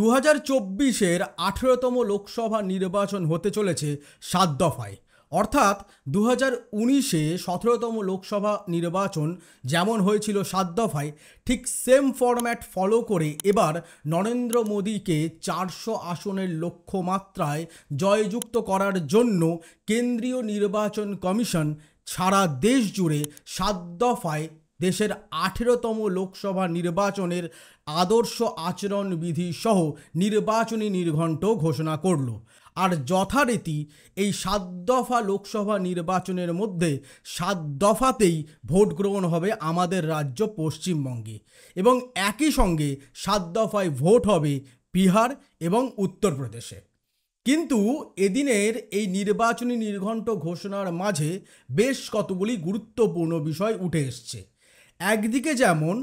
দু হাজার চব্বিশের আঠেরোতম লোকসভা নির্বাচন হতে চলেছে সাত দফায় অর্থাৎ দু হাজার উনিশে সতেরোতম লোকসভা নির্বাচন যেমন হয়েছিল সাত দফায় ঠিক সেম ফরম্যাট ফলো করে এবার নরেন্দ্র মোদীকে চারশো আসনের লক্ষ্যমাত্রায় জয়যুক্ত করার জন্য কেন্দ্রীয় নির্বাচন কমিশন সারা দেশ জুড়ে সাত দফায় দেশের আঠেরোতম লোকসভা নির্বাচনের আদর্শ আচরণবিধি সহ নির্বাচনী নির্ঘণ্ট ঘোষণা করল আর যথারীতি এই সাত দফা লোকসভা নির্বাচনের মধ্যে সাত দফাতেই ভোট গ্রহণ হবে আমাদের রাজ্য পশ্চিমবঙ্গে এবং একই সঙ্গে সাত দফায় ভোট হবে বিহার এবং উত্তরপ্রদেশে কিন্তু এদিনের এই নির্বাচনী নির্ঘণ্ট ঘোষণার মাঝে বেশ কতগুলি গুরুত্বপূর্ণ বিষয় উঠে এসছে একদিকে যেমন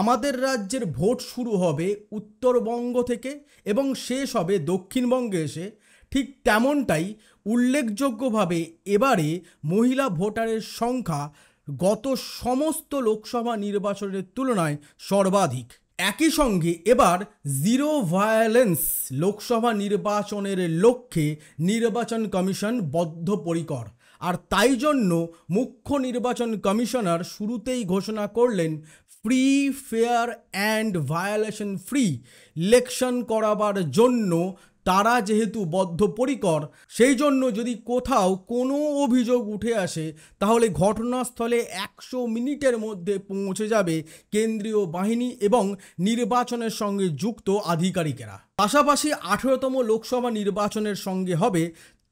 আমাদের রাজ্যের ভোট শুরু হবে উত্তরবঙ্গ থেকে এবং শেষ হবে দক্ষিণবঙ্গে এসে ঠিক তেমনটাই উল্লেখযোগ্যভাবে এবারে মহিলা ভোটারের সংখ্যা গত সমস্ত লোকসভা নির্বাচনের তুলনায় সর্বাধিক একই সঙ্গে এবার জিরো ভায়োলেন্স লোকসভা নির্বাচনের লক্ষ্যে নির্বাচন কমিশন বদ্ধপরিকর আর তাই জন্য মুখ্য নির্বাচন কমিশনার শুরুতেই ঘোষণা করলেন free fair and violation free election করাবার জন্য তারা যেহেতু বদ্ধপরিকর সেই জন্য যদি কোথাও কোনো অভিযোগ উঠে আসে তাহলে ঘটনাস্থলে একশো মিনিটের মধ্যে পৌঁছে যাবে কেন্দ্রীয় বাহিনী এবং নির্বাচনের সঙ্গে যুক্ত আধিকারিকেরা পাশাপাশি আঠেরোতম লোকসভা নির্বাচনের সঙ্গে হবে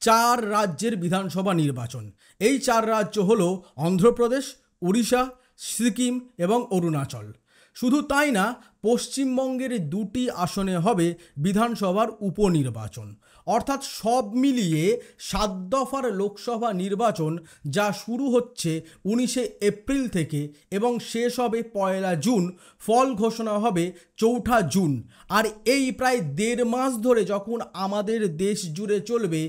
চার রাজ্যের বিধানসভা নির্বাচন এই চার রাজ্য হল অন্ধ্রপ্রদেশ উড়িষ্যা সিকিম এবং অরুণাচল শুধু তাই না পশ্চিমবঙ্গের দুটি আসনে হবে বিধানসভার উপনির্বাচন অর্থাৎ সব মিলিয়ে সাত দফার লোকসভা নির্বাচন যা শুরু হচ্ছে উনিশে এপ্রিল থেকে এবং শেষ হবে পয়লা জুন ফল ঘোষণা হবে চৌঠা জুন আর এই প্রায় দেড় মাস ধরে যখন আমাদের দেশ জুড়ে চলবে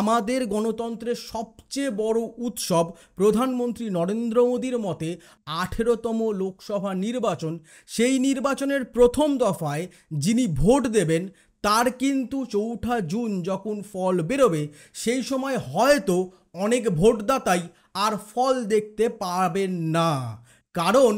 আমাদের গণতন্ত্রের সবচেয়ে বড় উৎসব প্রধানমন্ত্রী নরেন্দ্র মোদীর মতে আঠেরোতম লোকসভা নির্বাচন সেই নির্বাচনের প্রথম দফায় যিনি ভোট দেবেন তার কিন্তু চৌঠা জুন যখন ফল বেরোবে সেই সময় হয়তো অনেক ভোটদাতাই আর ফল দেখতে পাবেন না কারণ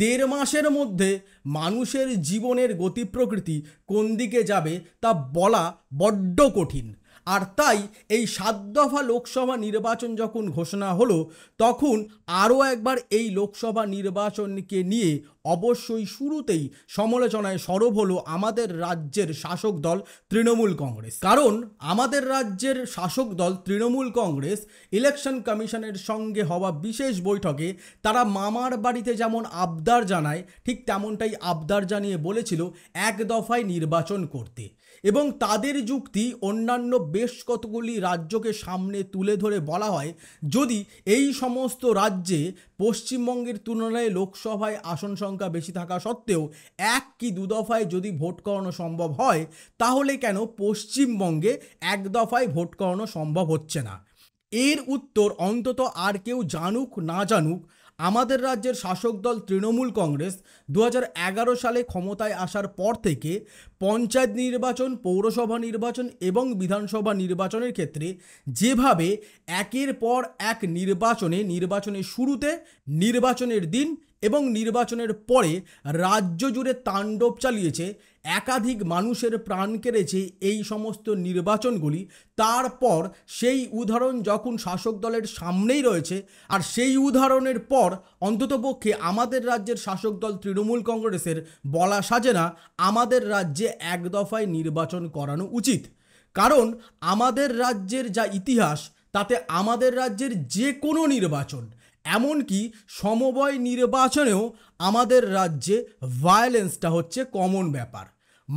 দেড় মাসের মধ্যে মানুষের জীবনের গতি প্রকৃতি কোন দিকে যাবে তা বলা বড্ড কঠিন আর তাই এই সাত দফা লোকসভা নির্বাচন যখন ঘোষণা হলো তখন আরও একবার এই লোকসভা নির্বাচনকে নিয়ে অবশ্যই শুরুতেই সমালোচনায় সরব হলো আমাদের রাজ্যের শাসক দল তৃণমূল কংগ্রেস কারণ আমাদের রাজ্যের শাসক দল তৃণমূল কংগ্রেস ইলেকশন কমিশনের সঙ্গে হওয়া বিশেষ বৈঠকে তারা মামার বাড়িতে যেমন আবদার জানায় ঠিক তেমনটাই আবদার জানিয়ে বলেছিল এক দফায় নির্বাচন করতে এবং তাদের যুক্তি অন্যান্য বেশ কতগুলি রাজ্যকে সামনে তুলে ধরে বলা হয় যদি এই সমস্ত রাজ্যে পশ্চিমবঙ্গের তুলনায় লোকসভায় আসন সংখ্যা বেশি থাকা সত্ত্বেও এক কি দু দফায় যদি ভোট করানো সম্ভব হয় তাহলে কেন পশ্চিমবঙ্গে এক দফায় ভোট করানো সম্ভব হচ্ছে না এর উত্তর অন্তত আর কেউ জানুক না জানুক আমাদের রাজ্যের শাসক দল তৃণমূল কংগ্রেস দু সালে ক্ষমতায় আসার পর থেকে পঞ্চায়েত নির্বাচন পৌরসভা নির্বাচন এবং বিধানসভা নির্বাচনের ক্ষেত্রে যেভাবে একের পর এক নির্বাচনে নির্বাচনের শুরুতে নির্বাচনের দিন এবং নির্বাচনের পরে রাজ্য জুড়ে তাণ্ডব চালিয়েছে একাধিক মানুষের প্রাণ কেড়েছে এই সমস্ত নির্বাচনগুলি তারপর সেই উদাহরণ যখন শাসক দলের সামনেই রয়েছে আর সেই উদাহরণের পর অন্ততপক্ষে আমাদের রাজ্যের শাসক দল তৃণমূল কংগ্রেসের বলা সাজে না আমাদের রাজ্যে এক দফায় নির্বাচন করানো উচিত কারণ আমাদের রাজ্যের যা ইতিহাস তাতে আমাদের রাজ্যের যে কোনো নির্বাচন এমনকি সমবয় নির্বাচনেও আমাদের রাজ্যে ভায়োলেন্সটা হচ্ছে কমন ব্যাপার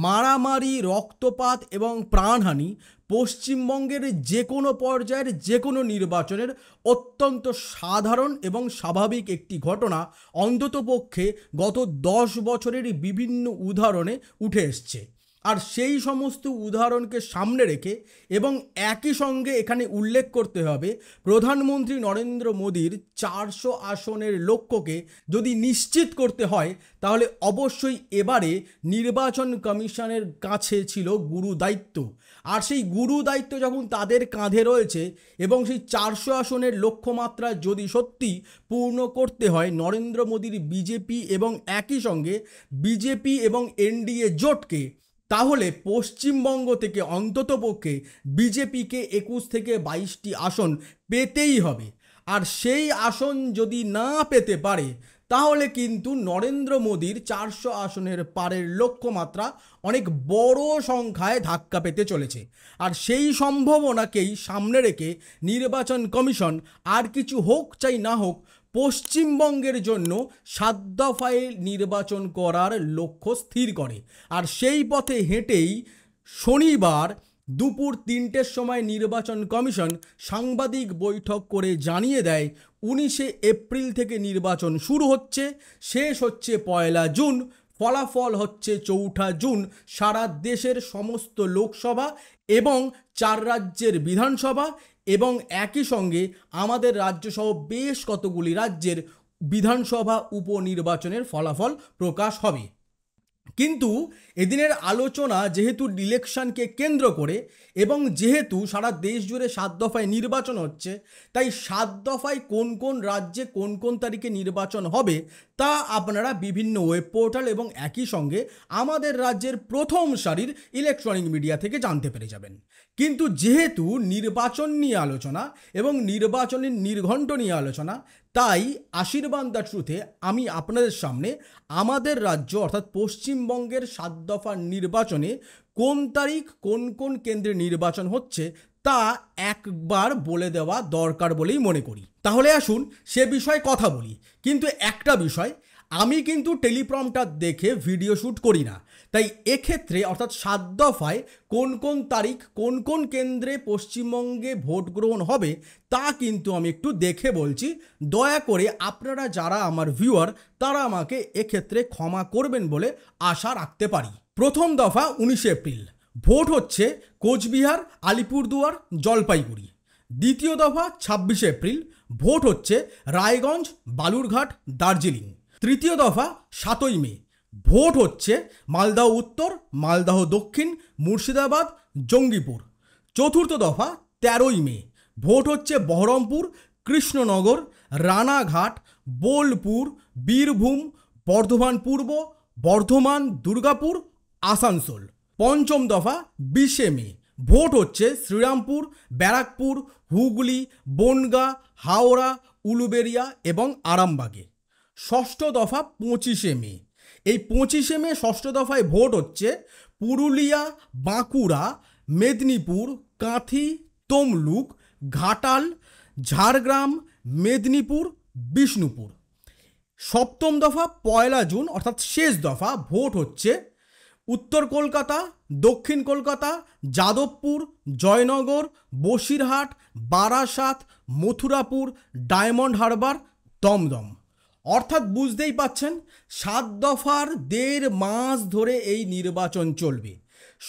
মারামারি রক্তপাত এবং প্রাণহানি পশ্চিমবঙ্গের যে কোনো পর্যায়ের যে কোনো নির্বাচনের অত্যন্ত সাধারণ এবং স্বাভাবিক একটি ঘটনা অন্ততপক্ষে গত দশ বছরের বিভিন্ন উদাহরণে উঠে এসছে আর সেই সমস্ত উদাহরণকে সামনে রেখে এবং একই সঙ্গে এখানে উল্লেখ করতে হবে প্রধানমন্ত্রী নরেন্দ্র মোদীর চারশো আসনের লক্ষ্যকে যদি নিশ্চিত করতে হয় তাহলে অবশ্যই এবারে নির্বাচন কমিশনের কাছে ছিল গুরু দায়িত্ব আর সেই গুরু দায়িত্ব যখন তাদের কাঁধে রয়েছে এবং সেই চারশো আসনের লক্ষ্যমাত্রা যদি সত্যি পূর্ণ করতে হয় নরেন্দ্র মোদীর বিজেপি এবং একই সঙ্গে বিজেপি এবং এনডিএ জোটকে তাহলে পশ্চিমবঙ্গ থেকে অন্ততপক্ষে বিজেপিকে একুশ থেকে বাইশটি আসন পেতেই হবে আর সেই আসন যদি না পেতে পারে তাহলে কিন্তু নরেন্দ্র মোদীর চারশো আসনের পারের লক্ষ্যমাত্রা অনেক বড় সংখ্যায় ধাক্কা পেতে চলেছে আর সেই সম্ভাবনাকেই সামনে রেখে নির্বাচন কমিশন আর কিছু হোক চাই না হোক পশ্চিমবঙ্গের জন্য সাত দফায় নির্বাচন করার লক্ষ্য স্থির করে আর সেই পথে হেঁটেই শনিবার দুপুর তিনটের সময় নির্বাচন কমিশন সাংবাদিক বৈঠক করে জানিয়ে দেয় উনিশে এপ্রিল থেকে নির্বাচন শুরু হচ্ছে শেষ হচ্ছে পয়লা জুন ফলাফল হচ্ছে চৌঠা জুন সারা দেশের সমস্ত লোকসভা এবং চার রাজ্যের বিধানসভা এবং একই সঙ্গে আমাদের রাজ্যসহ বেশ কতগুলি রাজ্যের বিধানসভা উপনির্বাচনের ফলাফল প্রকাশ হবে কিন্তু এদিনের আলোচনা যেহেতু ইলেকশনকে কেন্দ্র করে এবং যেহেতু সারা দেশ জুড়ে সাত দফায় নির্বাচন হচ্ছে তাই সাত দফায় কোন কোন রাজ্যে কোন কোন তারিখে নির্বাচন হবে তা আপনারা বিভিন্ন ওয়েব পোর্টাল এবং একই সঙ্গে আমাদের রাজ্যের প্রথম সারির ইলেকট্রনিক মিডিয়া থেকে জানতে পেরে যাবেন কিন্তু যেহেতু নির্বাচন নিয়ে আলোচনা এবং নির্বাচনের নির্ঘণ্ট নিয়ে আলোচনা তাই আশীর্বাদ দ্য ট্রুথে আমি আপনাদের সামনে আমাদের রাজ্য অর্থাৎ পশ্চিমবঙ্গের সাত দফার নির্বাচনে কোন তারিখ কোন কোন কেন্দ্রে নির্বাচন হচ্ছে তা একবার বলে দেওয়া দরকার বলেই মনে করি তাহলে আসুন সে বিষয়ে কথা বলি কিন্তু একটা বিষয় আমি কিন্তু টেলিপ্রমটা দেখে ভিডিও শ্যুট করি না তাই এক্ষেত্রে অর্থাৎ সাত দফায় কোন কোন তারিখ কোন কোন কেন্দ্রে পশ্চিমবঙ্গে ভোট গ্রহণ হবে তা কিন্তু আমি একটু দেখে বলছি দয়া করে আপনারা যারা আমার ভিউয়ার তারা আমাকে এক্ষেত্রে ক্ষমা করবেন বলে আশা রাখতে পারি প্রথম দফা উনিশে এপ্রিল ভোট হচ্ছে কোচবিহার আলিপুরদুয়ার জলপাইগুড়ি দ্বিতীয় দফা ছাব্বিশে এপ্রিল ভোট হচ্ছে রায়গঞ্জ বালুরঘাট দার্জিলিং তৃতীয় দফা সাতই মে ভোট হচ্ছে মালদাহ উত্তর মালদাহ দক্ষিণ মুর্শিদাবাদ জঙ্গিপুর চতুর্থ দফা তেরোই মে ভোট হচ্ছে বহরমপুর কৃষ্ণনগর রানাঘাট বোলপুর বীরভূম বর্ধমান পূর্ব বর্ধমান দুর্গাপুর আসানসোল পঞ্চম দফা বিশে মে ভোট হচ্ছে শ্রীরামপুর ব্যারাকপুর হুগলি বনগা হাওড়া উলুবেরিয়া এবং আরামবাগে ষষ্ঠ দফা পঁচিশে মে এই পঁচিশে মে ষষ্ঠ দফায় ভোট হচ্ছে পুরুলিয়া বাঁকুড়া মেদিনীপুর কাঁথি তমলুক ঘাটাল ঝাড়গ্রাম মেদিনীপুর বিষ্ণুপুর সপ্তম দফা পয়লা জুন অর্থাৎ শেষ দফা ভোট হচ্ছে উত্তর কলকাতা দক্ষিণ কলকাতা যাদবপুর জয়নগর বসিরহাট বারাসাত মথুরাপুর ডায়মন্ড হারবার দমদম অর্থাৎ বুঝতেই পাচ্ছেন সাত দফার দেড় মাস ধরে এই নির্বাচন চলবে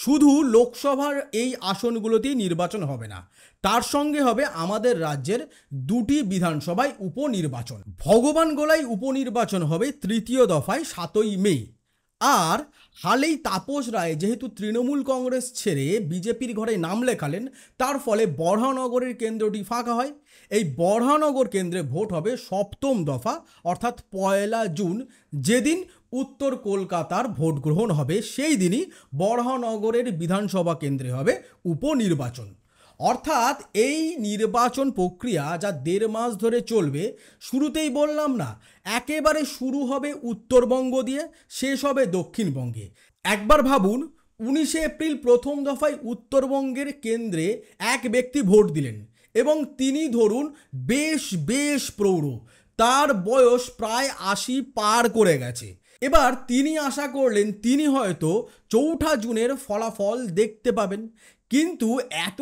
শুধু লোকসভার এই আসনগুলোতেই নির্বাচন হবে না তার সঙ্গে হবে আমাদের রাজ্যের দুটি বিধানসভায় উপনির্বাচন ভগবান গোলায় উপনির্বাচন হবে তৃতীয় দফায় সাতই মে আর হালেই তাপস রায় যেহেতু তৃণমূল কংগ্রেস ছেড়ে বিজেপির ঘরে নাম লেখালেন তার ফলে বড়হানগরের কেন্দ্রটি ফাঁকা হয় এই বড়হানগর কেন্দ্রে ভোট হবে সপ্তম দফা অর্থাৎ পয়লা জুন যেদিন উত্তর কলকাতার ভোট গ্রহণ হবে সেই দিনই বড়হানগরের বিধানসভা কেন্দ্রে হবে উপনির্বাচন অর্থাৎ এই নির্বাচন প্রক্রিয়া যা দেড় মাস ধরে চলবে শুরুতেই বললাম না একেবারে শুরু হবে উত্তরবঙ্গ দিয়ে শেষ হবে দক্ষিণবঙ্গে একবার ভাবুন উনিশে এপ্রিল প্রথম দফায় উত্তরবঙ্গের কেন্দ্রে এক ব্যক্তি ভোট দিলেন এবং তিনি ধরুন বেশ বেশ প্রৌঢ় তার বয়স প্রায় আশি পার করে গেছে এবার তিনি আশা করলেন তিনি হয়তো চৌঠা জুনের ফলাফল দেখতে পাবেন কিন্তু এত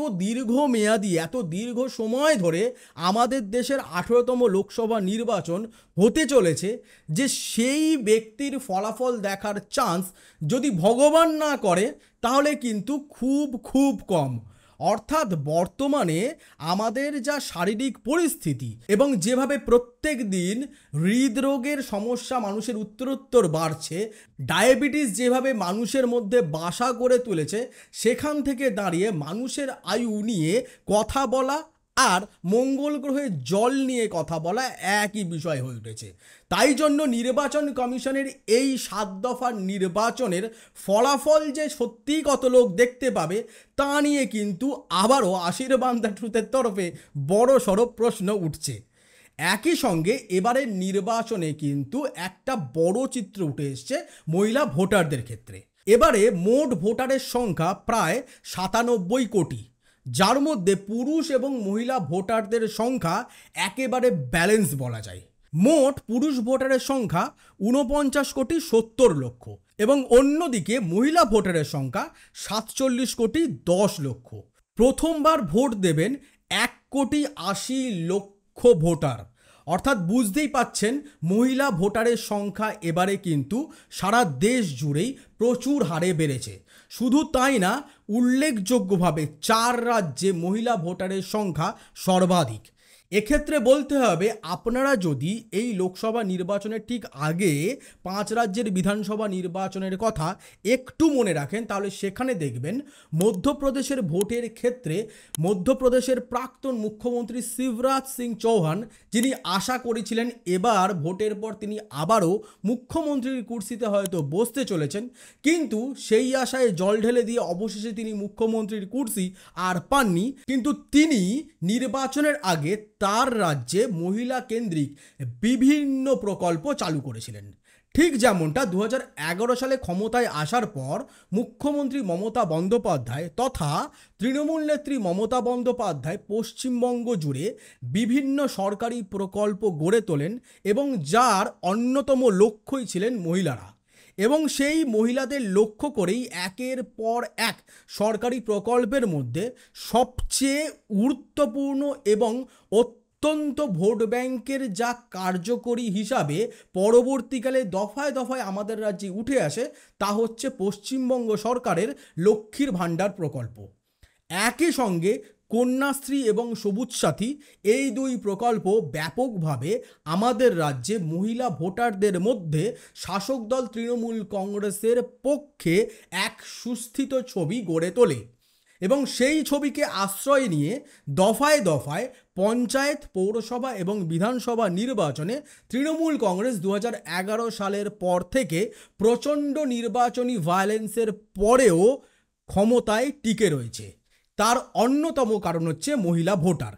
মেয়াদি এত দীর্ঘ সময় ধরে আমাদের দেশের আঠেরোতম লোকসভা নির্বাচন হতে চলেছে যে সেই ব্যক্তির ফলাফল দেখার চান্স যদি ভগবান না করে তাহলে কিন্তু খুব খুব কম অর্থাৎ বর্তমানে আমাদের যা শারীরিক পরিস্থিতি এবং যেভাবে প্রত্যেক দিন হৃদরোগের সমস্যা মানুষের উত্তরোত্তর বাড়ছে ডায়াবেটিস যেভাবে মানুষের মধ্যে বাসা করে তুলেছে সেখান থেকে দাঁড়িয়ে মানুষের আয়ু নিয়ে কথা বলা আর মঙ্গল গ্রহে জল নিয়ে কথা বলা একই বিষয় হয়ে উঠেছে তাই জন্য নির্বাচন কমিশনের এই সাত দফার নির্বাচনের ফলাফল যে সত্যি কত লোক দেখতে পাবে তা নিয়ে কিন্তু আবারও আশীর্বাদ ট্রুথের তরফে বড় সড়ো প্রশ্ন উঠছে একই সঙ্গে এবারের নির্বাচনে কিন্তু একটা বড় চিত্র উঠে এসছে মহিলা ভোটারদের ক্ষেত্রে এবারে মোট ভোটারের সংখ্যা প্রায় সাতানব্বই কোটি যার মধ্যে পুরুষ এবং মহিলা ভোটারদের সংখ্যা একেবারে ব্যালেন্স বলা যায় মোট পুরুষ ভোটারের সংখ্যা ঊনপঞ্চাশ কোটি সত্তর লক্ষ এবং অন্যদিকে মহিলা ভোটারের সংখ্যা সাতচল্লিশ কোটি দশ লক্ষ প্রথমবার ভোট দেবেন এক কোটি আশি লক্ষ ভোটার অর্থাৎ বুঝতেই পাচ্ছেন মহিলা ভোটারের সংখ্যা এবারে কিন্তু সারা দেশ জুড়েই প্রচুর হারে বেড়েছে শুধু তাই না উল্লেখযোগ্যভাবে চার রাজ্যে মহিলা ভোটারের সংখ্যা সর্বাধিক এক্ষেত্রে বলতে হবে আপনারা যদি এই লোকসভা নির্বাচনের ঠিক আগে পাঁচ রাজ্যের বিধানসভা নির্বাচনের কথা একটু মনে রাখেন তাহলে সেখানে দেখবেন মধ্যপ্রদেশের ভোটের ক্ষেত্রে মধ্যপ্রদেশের প্রাক্তন মুখ্যমন্ত্রী শিবরাজ সিং চৌহান যিনি আশা করেছিলেন এবার ভোটের পর তিনি আবারও মুখ্যমন্ত্রীর কুর্সিতে হয়তো বসতে চলেছেন কিন্তু সেই আশায় জল ঢেলে দিয়ে অবশেষে তিনি মুখ্যমন্ত্রীর কুর্সি আর পাননি কিন্তু তিনি নির্বাচনের আগে তার রাজ্যে মহিলা কেন্দ্রিক বিভিন্ন প্রকল্প চালু করেছিলেন ঠিক যেমনটা দু সালে ক্ষমতায় আসার পর মুখ্যমন্ত্রী মমতা বন্দ্যোপাধ্যায় তথা তৃণমূল নেত্রী মমতা বন্দ্যোপাধ্যায় পশ্চিমবঙ্গ জুড়ে বিভিন্ন সরকারি প্রকল্প গড়ে তোলেন এবং যার অন্যতম লক্ষ্যই ছিলেন মহিলারা এবং সেই মহিলাদের লক্ষ্য করেই একের পর এক সরকারি প্রকল্পের মধ্যে সবচেয়ে গুরুত্বপূর্ণ এবং অত্যন্ত ভোট ব্যাংকের যা কার্যকরী হিসাবে পরবর্তীকালে দফায় দফায় আমাদের রাজ্যে উঠে আসে তা হচ্ছে পশ্চিমবঙ্গ সরকারের লক্ষ্মীর ভাণ্ডার প্রকল্প একই সঙ্গে কন্যাশ্রী এবং সবুজ সাথী এই দুই প্রকল্প ব্যাপকভাবে আমাদের রাজ্যে মহিলা ভোটারদের মধ্যে শাসক দল তৃণমূল কংগ্রেসের পক্ষে এক সুস্থিত ছবি গড়ে তোলে এবং সেই ছবিকে আশ্রয় নিয়ে দফায় দফায় পঞ্চায়েত পৌরসভা এবং বিধানসভা নির্বাচনে তৃণমূল কংগ্রেস দু সালের পর থেকে প্রচণ্ড নির্বাচনী ভায়োলেন্সের পরেও ক্ষমতায় টিকে রয়েছে তার অন্যতম কারণ হচ্ছে মহিলা ভোটার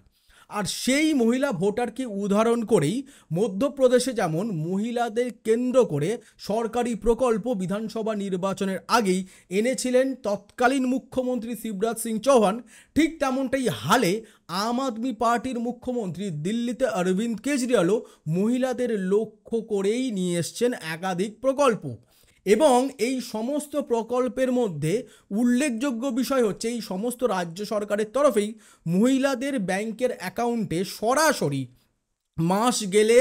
আর সেই মহিলা ভোটারকে উদাহরণ করেই মধ্যপ্রদেশে যেমন মহিলাদের কেন্দ্র করে সরকারি প্রকল্প বিধানসভা নির্বাচনের আগেই এনেছিলেন তৎকালীন মুখ্যমন্ত্রী শিবরাজ সিং চৌহান ঠিক তেমনটাই হালে আম আদমি পার্টির মুখ্যমন্ত্রী দিল্লিতে অরবিন্দ কেজরিওয়ালও মহিলাদের লক্ষ্য করেই নিয়ে এসছেন একাধিক প্রকল্প এবং এই সমস্ত প্রকল্পের মধ্যে উল্লেখযোগ্য বিষয় হচ্ছে এই সমস্ত রাজ্য সরকারের তরফেই মহিলাদের ব্যাংকের অ্যাকাউন্টে সরাসরি মাস গেলে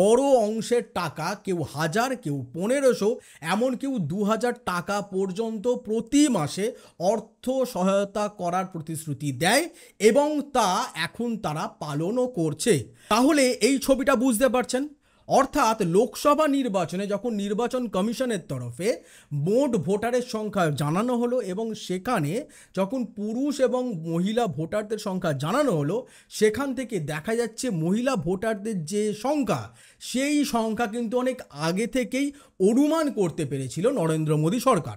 বড় অংশের টাকা কেউ হাজার কেউ পনেরোশো এমন কেউ দু হাজার টাকা পর্যন্ত প্রতি মাসে অর্থ সহায়তা করার প্রতিশ্রুতি দেয় এবং তা এখন তারা পালনও করছে তাহলে এই ছবিটা বুঝতে পারছেন অর্থাৎ লোকসভা নির্বাচনে যখন নির্বাচন কমিশনের তরফে মোট ভোটারের সংখ্যা জানানো হলো এবং সেখানে যখন পুরুষ এবং মহিলা ভোটারদের সংখ্যা জানানো হলো সেখান থেকে দেখা যাচ্ছে মহিলা ভোটারদের যে সংখ্যা সেই সংখ্যা কিন্তু অনেক আগে থেকেই অনুমান করতে পেরেছিল নরেন্দ্র মোদী সরকার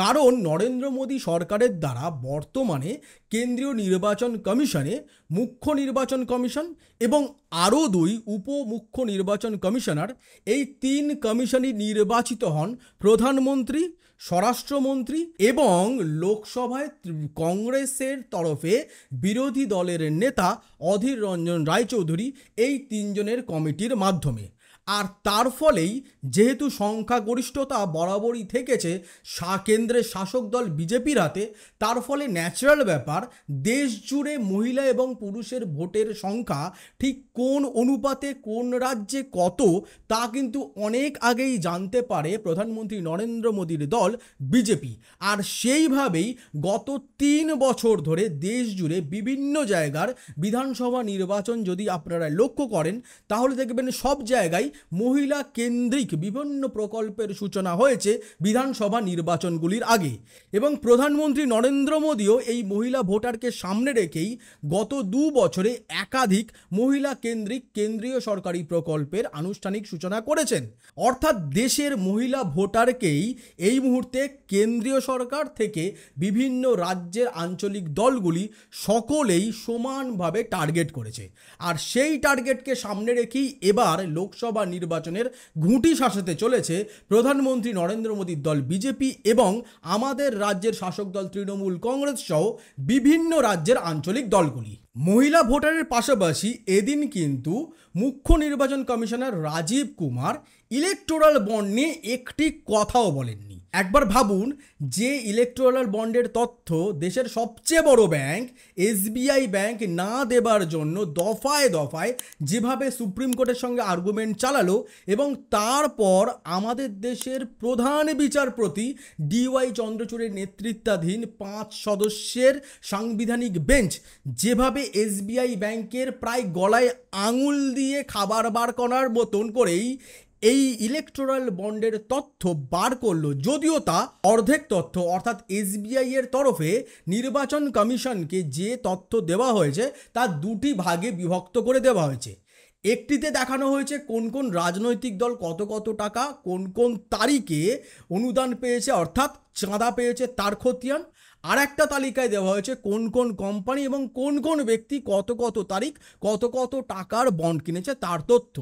কারণ নরেন্দ্র মোদী সরকারের দ্বারা বর্তমানে কেন্দ্রীয় নির্বাচন কমিশনে মুখ্য নির্বাচন কমিশন এবং আরও দুই উপ মুখ্য নির্বাচন কমিশনার এই তিন কমিশনই নির্বাচিত হন প্রধানমন্ত্রী স্বরাষ্ট্রমন্ত্রী এবং লোকসভায় কংগ্রেসের তরফে বিরোধী দলের নেতা অধীর রঞ্জন রায়চৌধুরী এই তিনজনের কমিটির মাধ্যমে আর তার ফলেই যেহেতু সংখ্যাগরিষ্ঠতা বরাবরই থেকেছে কেন্দ্রের শাসক দল বিজেপির হাতে তার ফলে ন্যাচারাল ব্যাপার দেশ জুড়ে মহিলা এবং পুরুষের ভোটের সংখ্যা ঠিক কোন অনুপাতে কোন রাজ্যে কত তা কিন্তু অনেক আগেই জানতে পারে প্রধানমন্ত্রী নরেন্দ্র মোদীর দল বিজেপি আর সেইভাবেই গত তিন বছর ধরে দেশ জুড়ে বিভিন্ন জায়গার বিধানসভা নির্বাচন যদি আপনারা লক্ষ্য করেন তাহলে দেখবেন সব জায়গায় মহিলা কেন্দ্রিক বিভিন্ন প্রকল্পের সূচনা হয়েছে বিধানসভা নির্বাচনগুলির আগে এবং প্রধানমন্ত্রী নরেন্দ্র মোদীও এই মহিলা ভোটারকে সামনে রেখেই গত দু বছরে একাধিক মহিলা কেন্দ্রিক কেন্দ্রীয় সরকারি প্রকল্পের আনুষ্ঠানিক সূচনা করেছেন অর্থাৎ দেশের মহিলা ভোটারকেই এই মুহূর্তে কেন্দ্রীয় সরকার থেকে বিভিন্ন রাজ্যের আঞ্চলিক দলগুলি সকলেই সমানভাবে টার্গেট করেছে আর সেই টার্গেটকে সামনে রেখেই এবার লোকসভা নির্বাচনের ঘুঁটি শাসাতে চলেছে প্রধানমন্ত্রী নরেন্দ্র মোদীর দল বিজেপি এবং আমাদের রাজ্যের শাসক দল তৃণমূল কংগ্রেস সহ বিভিন্ন রাজ্যের আঞ্চলিক দলগুলি মহিলা ভোটারের পাশাপাশি এদিন কিন্তু মুখ্য নির্বাচন commissioner Rajiv Kumar electoral bond নিয়ে একটি কথাও বলেন একবার ভাবুন যে ইলেকট্রাল বন্ডের তথ্য দেশের সবচেয়ে বড় ব্যাংক এসবিআই ব্যাংক না দেবার জন্য দফায় দফায় যেভাবে সুপ্রিম কোর্টের সঙ্গে আর্গুমেন্ট চালালো এবং তারপর আমাদের দেশের প্রধান বিচারপতি ডিওয়াই চন্দ্রচূড়ের নেতৃত্বাধীন পাঁচ সদস্যের সাংবিধানিক বেঞ্চ যেভাবে এসবিআই ব্যাংকের প্রায় গলায় আঙুল দিয়ে খাবার বার করার মতন করেই এই ইলেকট্রাল বন্ডের তথ্য বার করলো যদিও তা অর্ধেক তথ্য অর্থাৎ এসবিআই এর তরফে নির্বাচন কমিশনকে যে তথ্য দেওয়া হয়েছে তা দুটি ভাগে বিভক্ত করে দেওয়া হয়েছে একটিতে দেখানো হয়েছে কোন কোন রাজনৈতিক দল কত কত টাকা কোন কোন তারিখে অনুদান পেয়েছে অর্থাৎ চাঁদা পেয়েছে তার খতিয়ান আর একটা তালিকায় দেওয়া হয়েছে কোন কোন কোম্পানি এবং কোন কোন ব্যক্তি কত কত তারিখ কত কত টাকার বন্ড কিনেছে তার তথ্য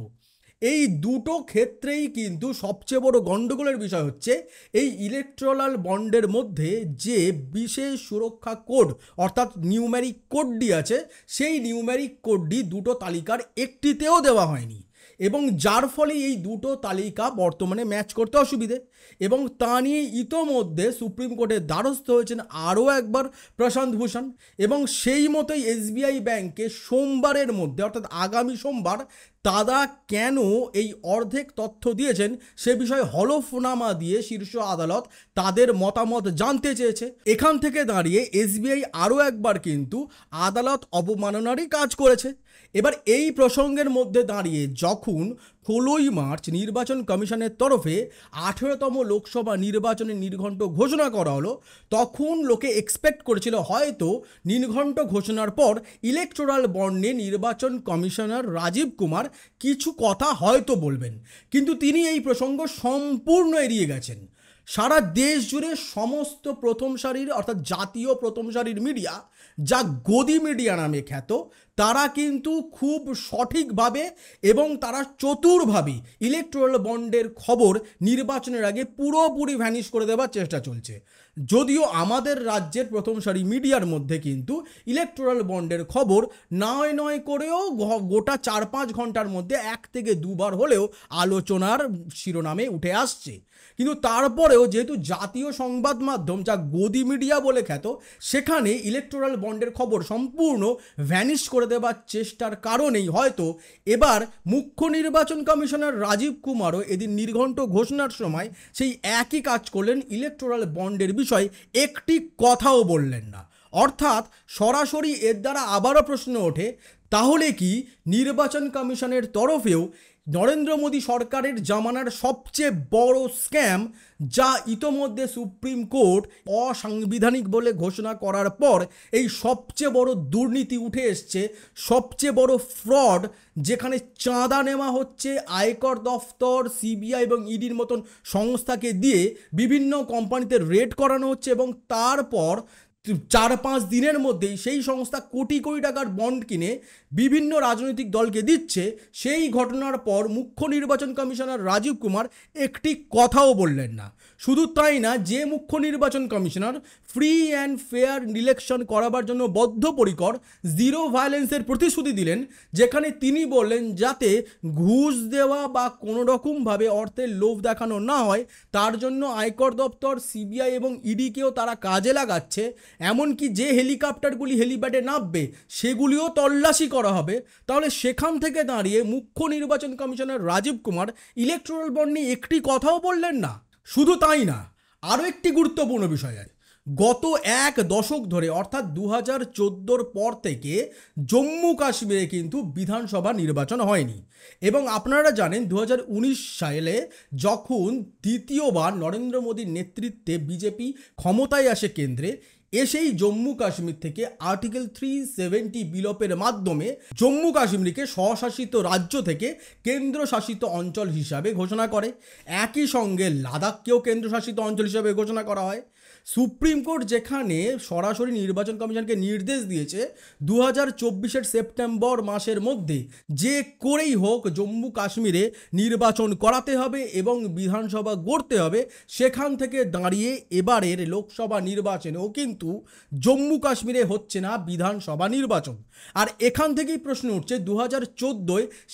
এই দুটো ক্ষেত্রেই কিন্তু সবচেয়ে বড় গণ্ডগোলের বিষয় হচ্ছে এই ইলেকট্রাল বন্ডের মধ্যে যে বিশেষ সুরক্ষা কোড অর্থাৎ নিউম্যারিক কোডটি আছে সেই নিউম্যারিক কোডটি দুটো তালিকার একটিতেও দেওয়া হয়নি এবং যার ফলে এই দুটো তালিকা বর্তমানে ম্যাচ করতে অসুবিধে এবং তা নিয়ে ইতোমধ্যে সুপ্রিম কোর্টের দ্বারস্থ হয়েছেন আরও একবার প্রশান্ত ভূষণ এবং সেই মতোই এসবিআই ব্যাংকে সোমবারের মধ্যে অর্থাৎ আগামী সোমবার দাদা কেন এই অর্ধেক তথ্য দিয়েছেন সে বিষয়ে হলফনামা দিয়ে শীর্ষ আদালত তাদের মতামত জানতে চেয়েছে এখান থেকে দাঁড়িয়ে এসবিআই আরও একবার কিন্তু আদালত অবমাননারই কাজ করেছে এবার এই প্রসঙ্গের মধ্যে দাঁড়িয়ে যখন ষোলোই মার্চ নির্বাচন কমিশনের তরফে আঠেরোতম লোকসভা নির্বাচনের নির্ঘণ্ট ঘোষণা করা হলো তখন লোকে এক্সপেক্ট করেছিল হয়তো নির্ঘণ্ট ঘোষণার পর ইলেকটোরাল বন্ডে নির্বাচন কমিশনার রাজীব কুমার কিছু কথা হয়তো বলবেন কিন্তু তিনি এই প্রসঙ্গ সম্পূর্ণ এড়িয়ে গেছেন সারা দেশ জুড়ে সমস্ত প্রথম সারির অর্থাৎ জাতীয় প্রথম সারির মিডিয়া যা গদি মিডিয়া নামে খ্যাত তারা কিন্তু খুব সঠিকভাবে এবং তারা চতুরভাবে ইলেকট্রাল বন্ডের খবর নির্বাচনের আগে পুরোপুরি ভ্যানিশ করে দেওয়ার চেষ্টা চলছে যদিও আমাদের রাজ্যের প্রথম সারি মিডিয়ার মধ্যে কিন্তু ইলেকট্রাল বন্ডের খবর নয় নয় করেও গোটা চার পাঁচ ঘন্টার মধ্যে এক থেকে দুবার হলেও আলোচনার শিরোনামে উঠে আসছে কিন্তু তারপরেও যেহেতু জাতীয় সংবাদ মাধ্যম যা গদি মিডিয়া বলে খ্যাত সেখানে ইলেকটোরাল বন্ডের খবর সম্পূর্ণ ভ্যানিশ করে দেবার চেষ্টার কারণেই হয়তো এবার মুখ্য নির্বাচন কমিশনার রাজীব কুমারও এদিন নির্ঘণ্ট ঘোষণার সময় সেই একই কাজ করলেন ইলেকটোরাল বন্ডের বিষয়ে একটি কথাও বললেন না অর্থাৎ সরাসরি এর দ্বারা আবারও প্রশ্ন ওঠে তাহলে কি নির্বাচন কমিশনের তরফেও নরেন্দ্র মোদী সরকারের জামানার সবচেয়ে বড় স্ক্যাম যা ইতোমধ্যে সুপ্রিম কোর্ট অসাংবিধানিক বলে ঘোষণা করার পর এই সবচেয়ে বড় দুর্নীতি উঠে এসছে সবচেয়ে বড় ফ্রড যেখানে চাঁদা নেওয়া হচ্ছে আয়কর দফতর সিবিআই এবং ইডির মতন সংস্থাকে দিয়ে বিভিন্ন কোম্পানিতে রেড করানো হচ্ছে এবং তারপর চার পাঁচ দিনের মধ্যেই সেই সংস্থা কোটি কোটি টাকার বন্ড কিনে বিভিন্ন রাজনৈতিক দলকে দিচ্ছে সেই ঘটনার পর মুখ্য নির্বাচন কমিশনার রাজীব কুমার একটি কথাও বললেন না শুধু তাই না যে মুখ্য নির্বাচন commissioner free and fair election করাবার জন্য বদ্ধপরিকর জিরো ভায়োলেন্সের প্রতিশ্রুতি দিলেন যেখানে তিনি বললেন যাতে ঘুষ দেওয়া বা কোনো রকমভাবে অর্থের লোভ দেখানো না হয় তার জন্য আয়কর দপ্তর সিবিআই এবং ইডিকেও e তারা কাজে লাগাচ্ছে এমনকি যে হেলিকপ্টারগুলি হেলিপ্যাডে নামবে সেগুলিও তল্লাশি করা হবে তাহলে সেখান থেকে দাঁড়িয়ে মুখ্য নির্বাচন commissioner Rajiv Kumar electoral bond নিয়ে একটি কথাও বললেন না শুধু তাই না আরও একটি গুরুত্বপূর্ণ বিষয় আছে গত এক দশক ধরে অর্থাৎ দু হাজার চোদ্দোর পর থেকে জম্মু কাশ্মীরে কিন্তু বিধানসভা নির্বাচন হয়নি এবং আপনারা জানেন দু হাজার সালে যখন দ্বিতীয়বার নরেন্দ্র মোদীর নেতৃত্বে বিজেপি ক্ষমতায় আসে কেন্দ্রে এসেই জম্মু কাশ্মীর থেকে আর্টিকেল থ্রি সেভেন্টি বিলোপের মাধ্যমে জম্মু কাশ্মীরকে স্বশাসিত রাজ্য থেকে কেন্দ্রশাসিত অঞ্চল হিসাবে ঘোষণা করে একই সঙ্গে লাদাখকেও কেন্দ্রশাসিত অঞ্চল হিসাবে ঘোষণা করা হয় সুপ্রিম কোর্ট যেখানে সরাসরি নির্বাচন কমিশনকে নির্দেশ দিয়েছে দু হাজার সেপ্টেম্বর মাসের মধ্যে যে করেই হোক জম্মু কাশ্মীরে নির্বাচন করাতে হবে এবং বিধানসভা গড়তে হবে সেখান থেকে দাঁড়িয়ে এবারের লোকসভা নির্বাচনেও কিন্তু জম্মু কাশ্মীরে হচ্ছে না বিধানসভা নির্বাচন আর এখান থেকেই প্রশ্ন উঠছে দু হাজার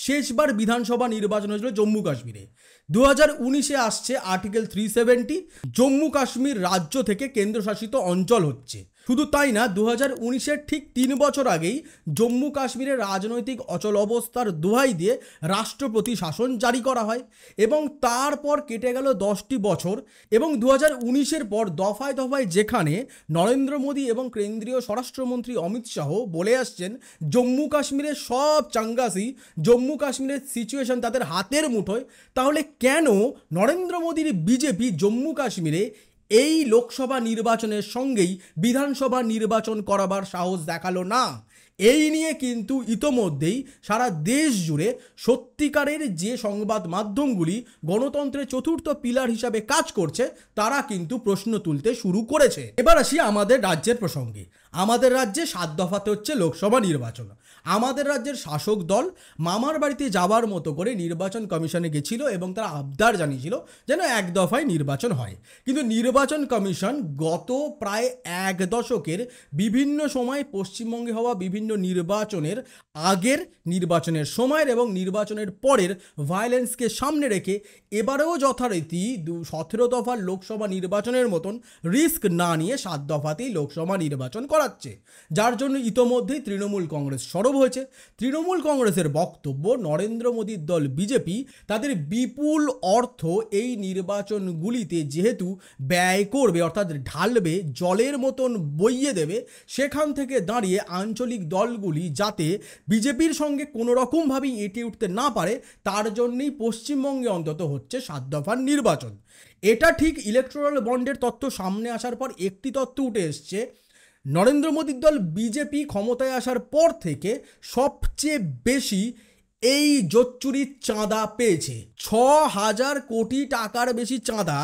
শেষবার বিধানসভা নির্বাচন হয়েছিল জম্মু কাশ্মীরে দু হাজার উনিশে আসছে আর্টিকেল থ্রি জম্মু কাশ্মীর রাজ্য থেকে কেন্দ্রশাসিত অঞ্চল হচ্ছে শুধু তাই না দু হাজার ঠিক তিন বছর আগেই জম্মু কাশ্মীরের রাজনৈতিক অচল অবস্থার দোহাই দিয়ে রাষ্ট্রপতি শাসন জারি করা হয় এবং তারপর কেটে গেল দশটি বছর এবং দু হাজার পর দফায় দফায় যেখানে নরেন্দ্র মোদী এবং কেন্দ্রীয় স্বরাষ্ট্রমন্ত্রী অমিত শাহ বলে আসছেন জম্মু কাশ্মীরের সব চাঙ্গাসি জম্মু কাশ্মীরের সিচুয়েশন তাদের হাতের মুঠোয় তাহলে কেন নরেন্দ্র মোদীর বিজেপি জম্মু কাশ্মীরে এই লোকসভা নির্বাচনের সঙ্গেই বিধানসভা নির্বাচন করাবার সাহস দেখালো না এই নিয়ে কিন্তু ইতোমধ্যেই সারা দেশ জুড়ে সত্যিকারের যে সংবাদ মাধ্যমগুলি গণতন্ত্রের চতুর্থ পিলার হিসাবে কাজ করছে তারা কিন্তু প্রশ্ন তুলতে শুরু করেছে এবার আসি আমাদের রাজ্যের প্রসঙ্গে আমাদের রাজ্যে সাত দফাতে হচ্ছে লোকসভা নির্বাচন আমাদের রাজ্যের শাসক দল মামার বাড়িতে যাওয়ার মতো করে নির্বাচন কমিশনে গেছিল এবং তারা আবদার জানিয়েছিল যেন এক দফায় নির্বাচন হয় কিন্তু নির্বাচন কমিশন গত প্রায় এক দশকের বিভিন্ন সময় পশ্চিমবঙ্গে হওয়া বিভিন্ন নির্বাচনের আগের নির্বাচনের সময়ের এবং নির্বাচনের পরের ভায়োলেন্সকে সামনে রেখে এবারেও যথারীতি দু সতেরো দফার লোকসভা নির্বাচনের মতন রিস্ক না নিয়ে সাত দফাতেই লোকসভা নির্বাচন করাচ্ছে যার জন্য ইতোমধ্যেই তৃণমূল কংগ্রেস সরব সরব হয়েছে তৃণমূল কংগ্রেসের বক্তব্য নরেন্দ্র মোদীর দল বিজেপি তাদের বিপুল অর্থ এই নির্বাচনগুলিতে যেহেতু ব্যয় করবে অর্থাৎ ঢালবে জলের মতন বইয়ে দেবে সেখান থেকে দাঁড়িয়ে আঞ্চলিক দলগুলি যাতে বিজেপির সঙ্গে কোনো রকমভাবেই এঁটে উঠতে না পারে তার জন্যই পশ্চিমবঙ্গে অন্তত হচ্ছে সাত দফার নির্বাচন এটা ঠিক ইলেকট্রাল বন্ডের তত্ত্ব সামনে আসার পর একটি তত্ত্ব উঠে এসছে নরেন্দ্র মোদীর দল বিজেপি ক্ষমতায় আসার পর থেকে সবচেয়ে বেশি এই জোচ্চুরির চাঁদা পেয়েছে ছ হাজার কোটি টাকার বেশি চাঁদা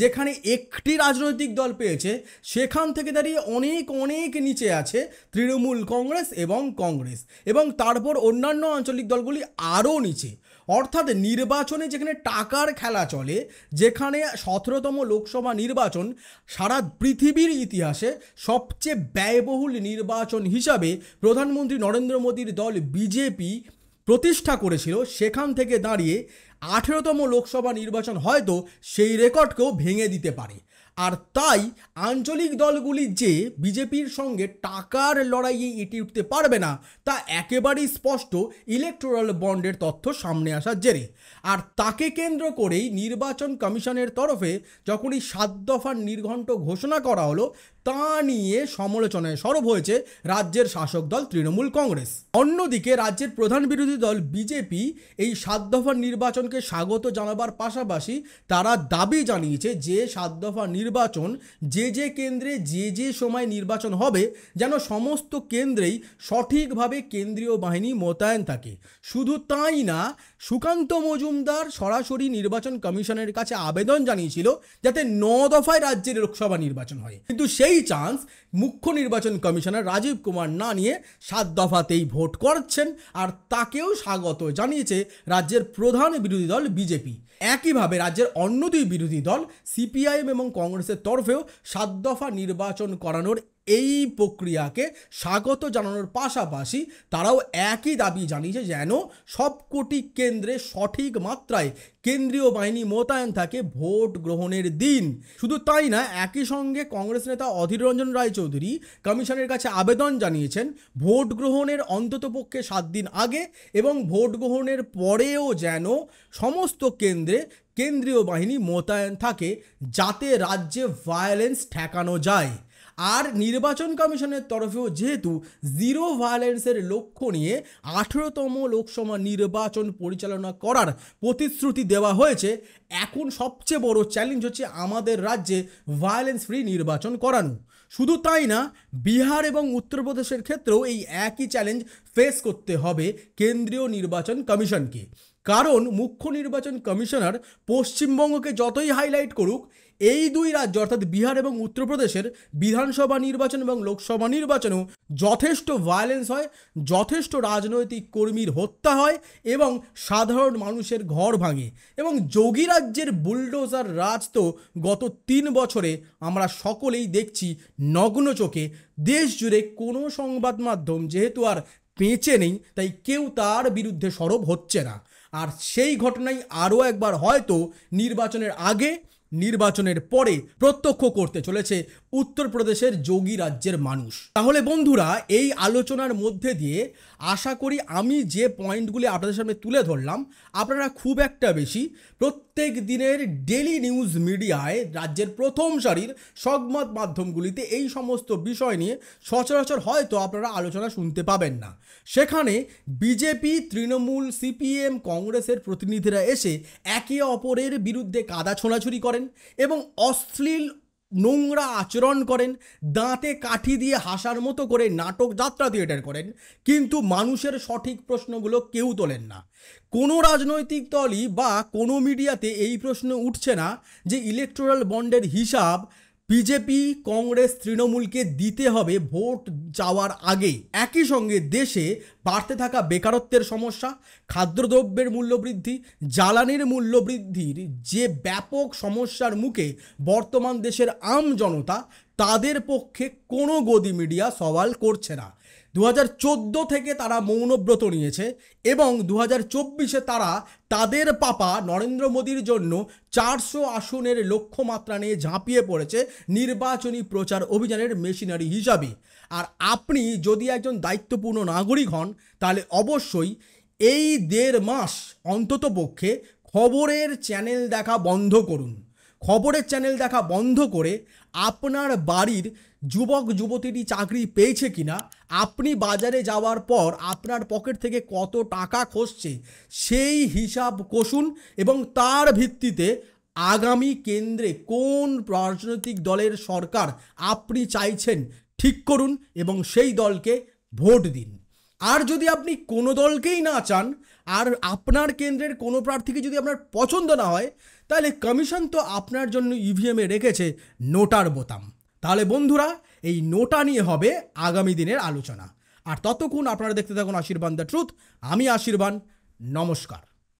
যেখানে একটি রাজনৈতিক দল পেয়েছে সেখান থেকে দাঁড়িয়ে অনেক অনেক নিচে আছে তৃণমূল কংগ্রেস এবং কংগ্রেস এবং তারপর অন্যান্য আঞ্চলিক দলগুলি আরও নিচে অর্থাৎ নির্বাচনে যেখানে টাকার খেলা চলে যেখানে সতেরোতম লোকসভা নির্বাচন সারা পৃথিবীর ইতিহাসে সবচেয়ে ব্যয়বহুল নির্বাচন হিসাবে প্রধানমন্ত্রী নরেন্দ্র মোদীর দল বিজেপি প্রতিষ্ঠা করেছিল সেখান থেকে দাঁড়িয়ে আঠেরোতম লোকসভা নির্বাচন হয়তো সেই রেকর্ডকেও ভেঙে দিতে পারে আর তাই আঞ্চলিক দলগুলি যে বিজেপির সঙ্গে টাকার লড়াইয়ে এটি উঠতে পারবে না তা একেবারেই স্পষ্ট ইলেকটোরাল বন্ডের তথ্য সামনে আসার জেরে আর তাকে কেন্দ্র করেই নির্বাচন কমিশনের তরফে যখনই সাত দফার নির্ঘণ্ট ঘোষণা করা হলো তা নিয়ে সমালোচনায় সরব হয়েছে রাজ্যের শাসক দল তৃণমূল কংগ্রেস অন্যদিকে রাজ্যের প্রধান বিরোধী দল বিজেপি এই সাত দফা নির্বাচনকে স্বাগত জানাবার পাশাপাশি তারা দাবি জানিয়েছে যে সাত দফা নির্বাচন যে যে কেন্দ্রে যে যে সময় নির্বাচন হবে যেন সমস্ত কেন্দ্রেই সঠিকভাবে কেন্দ্রীয় বাহিনী মোতায়েন থাকে শুধু তাই না সুকান্ত মজুমদার সরাসরি নির্বাচন কমিশনের কাছে আবেদন জানিয়েছিল যাতে ন দফায় রাজ্যের লোকসভা নির্বাচন হয় কিন্তু সেই by chance মুখ্য নির্বাচন কমিশনার রাজীব কুমার না নিয়ে সাত দফাতেই ভোট করছেন আর তাকেও স্বাগত জানিয়েছে রাজ্যের প্রধান বিরোধী দল বিজেপি একইভাবে রাজ্যের অন্য দুই বিরোধী দল সিপিআইএম এবং কংগ্রেসের তরফেও সাত দফা নির্বাচন করানোর এই প্রক্রিয়াকে স্বাগত জানানোর পাশাপাশি তারাও একই দাবি জানিয়েছে যেন সবকটি কেন্দ্রে সঠিক মাত্রায় কেন্দ্রীয় বাহিনী মোতায়েন থাকে ভোট গ্রহণের দিন শুধু তাই না একই সঙ্গে কংগ্রেস নেতা অধীর রঞ্জন রায় চৌধুরী কমিশনের কাছে আবেদন জানিয়েছেন ভোট গ্রহণের অন্ততপক্ষে সাত দিন আগে এবং ভোট গ্রহণের পরেও যেন সমস্ত কেন্দ্রে কেন্দ্রীয় বাহিনী মোতায়েন থাকে যাতে রাজ্যে ভায়োলেন্স ঠেকানো যায় আর নির্বাচন কমিশনের তরফেও যেহেতু জিরো ভায়োলেন্সের লক্ষ্য নিয়ে আঠেরোতম লোকসভা নির্বাচন পরিচালনা করার প্রতিশ্রুতি দেওয়া হয়েছে এখন সবচেয়ে বড় চ্যালেঞ্জ হচ্ছে আমাদের রাজ্যে ভায়োলেন্স ফ্রি নির্বাচন করানো শুধু তাই না বিহার এবং উত্তরপ্রদেশের ক্ষেত্রেও এই একই চ্যালেঞ্জ ফেস করতে হবে কেন্দ্রীয় নির্বাচন কমিশনকে কারণ মুখ্য নির্বাচন কমিশনার পশ্চিমবঙ্গকে যতই হাইলাইট করুক এই দুই রাজ্য অর্থাৎ বিহার এবং উত্তরপ্রদেশের বিধানসভা নির্বাচন এবং লোকসভা নির্বাচনেও যথেষ্ট ভায়োলেন্স হয় যথেষ্ট রাজনৈতিক কর্মীর হত্যা হয় এবং সাধারণ মানুষের ঘর ভাঙে এবং যোগী রাজ্যের বুলডোজার রাজ তো গত তিন বছরে আমরা সকলেই দেখছি নগ্ন চোখে দেশ জুড়ে কোনো সংবাদ মাধ্যম যেহেতু আর পেঁচে নেই তাই কেউ তার বিরুদ্ধে সরব হচ্ছে না আর সেই ঘটনাই আরও একবার হয়তো নির্বাচনের আগে নির্বাচনের পরে প্রত্যক্ষ করতে চলেছে উত্তরপ্রদেশের যোগী রাজ্যের মানুষ তাহলে বন্ধুরা এই আলোচনার মধ্যে দিয়ে আশা করি আমি যে পয়েন্টগুলি আপনাদের সামনে তুলে ধরলাম আপনারা খুব একটা বেশি প্রত্যেক দিনের ডেলি নিউজ মিডিয়ায় রাজ্যের প্রথম সারির সংবাদ মাধ্যমগুলিতে এই সমস্ত বিষয় নিয়ে সচরাচর হয়তো আপনারা আলোচনা শুনতে পাবেন না সেখানে বিজেপি তৃণমূল সিপিএম কংগ্রেসের প্রতিনিধিরা এসে একে অপরের বিরুদ্ধে কাদা ছোঁড়াছুরি করেন এবং অশ্লীল নোংরা আচরণ করেন দাঁতে কাঠি দিয়ে হাসার মতো করে নাটক যাত্রা থিয়েটার করেন কিন্তু মানুষের সঠিক প্রশ্নগুলো কেউ তোলেন না কোনো রাজনৈতিক দলই বা কোনো মিডিয়াতে এই প্রশ্ন উঠছে না যে ইলেকট্রাল বন্ডের হিসাব বিজেপি কংগ্রেস তৃণমূলকে দিতে হবে ভোট যাওয়ার আগে একই সঙ্গে দেশে বাড়তে থাকা বেকারত্বের সমস্যা খাদ্যদ্রব্যের মূল্যবৃদ্ধি জ্বালানির মূল্যবৃদ্ধির যে ব্যাপক সমস্যার মুখে বর্তমান দেশের আম জনতা তাদের পক্ষে কোনো গদি মিডিয়া সওয়াল করছে না দু থেকে তারা মৌনব্রত নিয়েছে এবং দু হাজার তারা তাদের পাপা নরেন্দ্র মোদীর জন্য চারশো আসনের লক্ষ্যমাত্রা নিয়ে ঝাঁপিয়ে পড়েছে নির্বাচনী প্রচার অভিযানের মেশিনারি হিসাবে আর আপনি যদি একজন দায়িত্বপূর্ণ নাগরিক হন তাহলে অবশ্যই এই দেড় মাস অন্তত পক্ষে খবরের চ্যানেল দেখা বন্ধ করুন খবরের চ্যানেল দেখা বন্ধ করে আপনার বাড়ির যুবক যুবতীটি চাকরি পেয়েছে কিনা আপনি বাজারে যাওয়ার পর আপনার পকেট থেকে কত টাকা খসছে সেই হিসাব কষুন এবং তার ভিত্তিতে আগামী কেন্দ্রে কোন রাজনৈতিক দলের সরকার আপনি চাইছেন ঠিক করুন এবং সেই দলকে ভোট দিন আর যদি আপনি কোনো দলকেই না চান আর আপনার কেন্দ্রের কোনো প্রার্থীকে যদি আপনার পছন্দ না হয় তাহলে কমিশন তো আপনার জন্য ইভিএমে রেখেছে নোটার বোতাম তাহলে বন্ধুরা এই নোটা নিয়ে হবে আগামী দিনের আলোচনা আর ততক্ষণ আপনারা দেখতে থাকুন আশীর্বাদ দ্য ট্রুথ আমি আশীর্বাদ নমস্কার